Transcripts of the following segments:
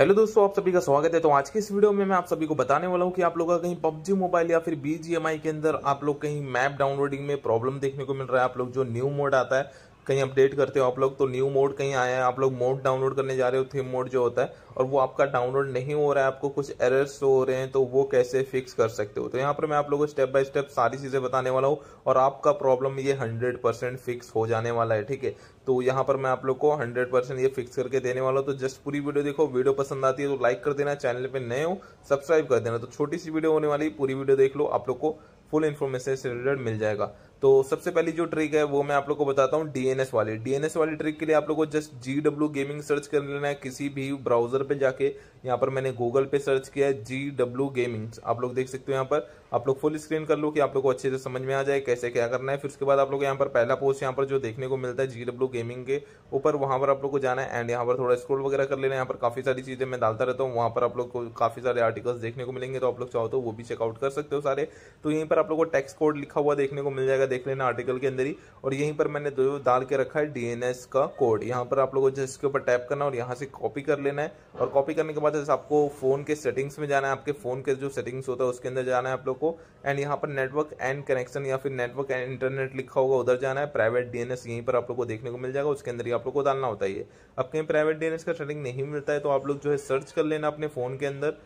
hello दोस्तों आप सभी का स्वागत है तो आज के इस वीडियो में मैं आप सभी को बताने वाला हूँ कि आप लोग का कहीं PUBG मोबाइल या फिर बीजीएमआई के अंदर आप लोग कहीं मैप डाउनलोडिंग में प्रॉब्लम देखने को मिल रहा है आप लोग जो न्यू मोड आता है कहीं अपडेट करते हो आप लोग तो न्यू मोड कहीं आया है आप लोग मोड डाउनलोड करने जा रहे हो थीम मोड जो होता है और वो आपका डाउनलोड नहीं हो रहा है आपको कुछ एरर्स हो रहे हैं तो वो कैसे फिक्स कर सकते हो तो यहाँ पर मैं आप लोगों को स्टेप बाय स्टेप सारी चीज़ें बताने वाला हूँ और आपका प्रॉब्लम ये हंड्रेड परसेंट फिक्स हो जाने वाला है ठीक है तो यहाँ पर मैं आप लोग को हंड्रेड परसेंट ये फिक्स करके देने वाला हूँ तो जस्ट पूरी वीडियो देखो वीडियो पसंद आती है तो लाइक कर देना चैनल पर नए हो सब्सक्राइब कर देना तो छोटी सी वीडियो होने वाली पूरी वीडियो देख लो आप लोग को फुल इन्फॉर्मेशन से रिलेटेड मिल जाएगा तो सबसे पहली जो ट्रिक है वो मैं आप लोग को बताता हूँ डीएनएस वाली डीएनएस वाली ट्रिक के लिए आप लोग को just G W gaming search कर लेना है किसी भी ब्राउजर पे जाके यहाँ पर मैंने गूगल पे सर्च किया है जी डब्ल्यू गेमिंग्स आप लोग देख सकते हो यहाँ पर आप लोग फुल स्क्रीन कर लो कि आप लोग को अच्छे से समझ में आ जाए कैसे क्या करना है फिर उसके बाद आप लोग यहाँ पर पहला पोस्ट यहाँ पर जो देखने को मिलता है जी डब्ल्यू गेमिंग के ऊपर वहाँ पर आप लोग को जाना है एंड यहाँ पर थोड़ा स्क्रोल वगैरह कर लेना है यहाँ पर काफ़ी सारी चीज़ें मैं डालता रहता हूँ वहाँ पर आप लोग को काफ़ी सारे आर्टिकल्स देखने को मिलेंगे तो आप लोग चाहो तो वो भी चेकआउट कर सकते हो सारे तो यहीं पर आप लोग को टेक्स कोड लिखा हुआ देखने को मिल जाएगा देख लेना आर्टिकल के अंदर ही और यहीं पर मैंने दो डाल के रखा है डीएनएस का कोड यहाँ पर आप लोग को जस्ट ऊपर टैप करना और यहाँ से कॉपी कर लेना है और कॉपी करने के बाद बाद आपको फ़ोन के सेटिंग्स में जाना है आपके फ़ोन के जो सेटिंग्स होता है उसके अंदर जाना है आप लोग को एंड यहाँ पर नेटवर्क एंड कनेक्शन या फिर नेटवर्क एंड इंटरनेट लिखा होगा उधर जाना है प्राइवेट डीएनएस यहीं पर आप लोग को देखने को मिल जाएगा उसके अंदर ही आप लोग को डालना होता है अब कहीं प्राइवेट डीएनएस का सेटिंग नहीं मिलता है तो आप लोग जो है सर्च कर लेना अपने फ़ोन के अंदर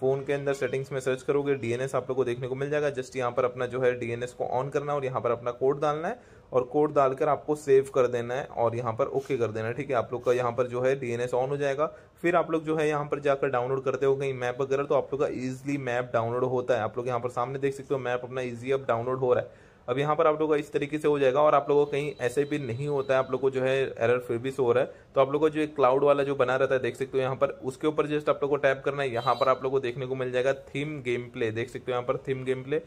फ़ोन के अंदर सेटिंग्स में सर्च करोगे डीएनएस आप लोग को देखने को मिल जाएगा जस्ट यहाँ पर अपना जो है डीएनएस को ऑन करना है और यहाँ पर अपना कोड डालना है और कोड डालकर आपको सेव कर देना है और यहाँ पर ओके कर देना है ठीक है आप लोग का यहाँ पर जो है डीएनएस ऑन हो जाएगा फिर आप लोग जो है यहाँ पर जाकर डाउनलोड करते हो कहीं मैप वगैरह तो आप लोग का ईजिली मैप डाउनलोड होता है आप लोग यहाँ पर सामने देख सकते हो मैप अपना ईजी अब डाउनलोड हो रहा है अब यहाँ पर आप लोग इस तरीके से हो जाएगा और आप लोगों को कहीं ऐसे भी नहीं होता है आप लोग को जो है एरर फिर भी सो रहा है तो आप लोग को जो एक क्लाउड वाला जो बना रहता है देख सकते हो यहाँ पर उसके ऊपर जस्ट आप लोग को टैप करना है यहाँ पर आप लोग को देखने को मिल जाएगा थीम गेम प्ले देख सकते हो यहाँ पर थीम गेम प्ले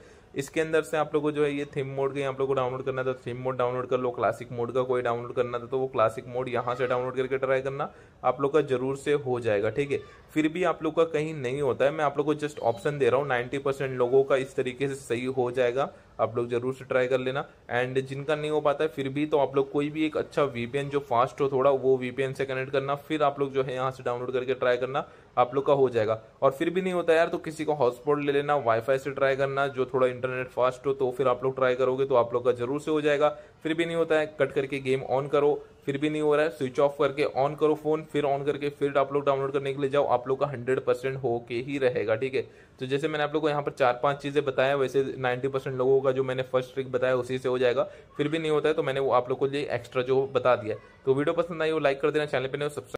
इसके अंदर से आप लोगों को जो है ये थीम मोड के आप लोग को डाउनलोड करना था थीम मोड डाउनलोड कर लो क्लासिक मोड का कोई डाउनलोड करना था तो वो क्लासिक मोड यहाँ से डाउनलोड करके ट्राई करना आप लोग का जरूर से हो जाएगा ठीक है फिर भी आप लोग का कहीं नहीं होता है मैं आप लोग को जस्ट ऑप्शन दे रहा हूँ नाइन्टी लोगों का इस तरीके से सही हो जाएगा आप लोग ज़रूर से ट्राई कर लेना एंड जिनका नहीं हो पाता है फिर भी तो आप लोग कोई भी एक अच्छा वीपीएन जो फास्ट हो थोड़ा वो वीपीएन से कनेक्ट करना फिर आप लोग जो है यहाँ से डाउनलोड करके ट्राई करना आप लोग का हो जाएगा और फिर भी नहीं होता यार तो किसी का हॉटस्पॉट ले लेना वाईफाई से ट्राई करना जो थोड़ा इंटरनेट फास्ट हो तो फिर आप लोग ट्राई करोगे तो आप लोग का जरूर से हो जाएगा फिर भी नहीं होता है कट करके गेम ऑन करो फिर भी नहीं हो रहा है स्विच ऑफ करके ऑन करो फोन फिर ऑन करके फिर आप लोग डाउनलोड करने के लिए जाओ आप लोग का हंड्रेड परसेंट होके ही रहेगा ठीक है तो जैसे मैंने आप लोग को यहाँ पर चार पांच चीज़ें बताया वैसे नाइन्टी परसेंट लोगों का जो मैंने फर्स्ट ट्रिक बताया उसी से हो जाएगा फिर भी नहीं होता है तो मैंने वो आप लोग को लिए एक्स्ट्रा जो बता दिया तो वीडियो पसंद आई वो लाइक कर देना चैनल पर नहीं सब्सक्राइब